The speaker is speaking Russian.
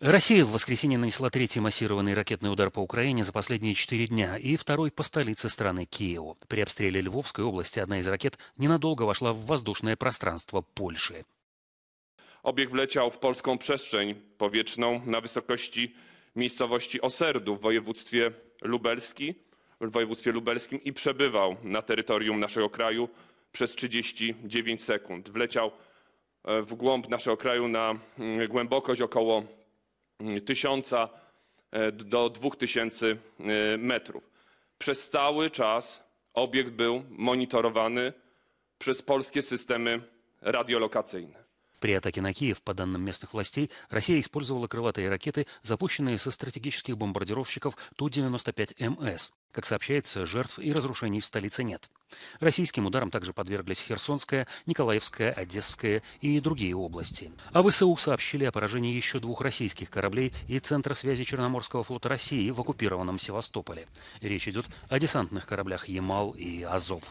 Россия в воскресенье нанесла третий массированный ракетный удар по Украине за последние четыре дня и второй по столице страны Киеву. При обстреле Львовской области одна из ракет ненадолго вошла в воздушное пространство Польши. Obieg wleciał w polską przestrzeń powietrzną na wysokości miejscowości Oserdów w województwie lubelskim, w województwie lubelskim i przebywał na terytorium naszego kraju przez 39 sekund. Wleciał e, w głąb naszego kraju na mm, głębokość około 1000 e, do 2000 e, metrów. Przez cały czas obiekt był monitorowany przez polskie systemy radiolokacyjne. При атаке на Киев, по данным местных властей, Россия использовала крылатые ракеты, запущенные со стратегических бомбардировщиков Ту-95МС. Как сообщается, жертв и разрушений в столице нет. Российским ударом также подверглись Херсонская, Николаевская, Одесская и другие области. А ВСУ сообщили о поражении еще двух российских кораблей и Центра связи Черноморского флота России в оккупированном Севастополе. Речь идет о десантных кораблях «Ямал» и «Азов».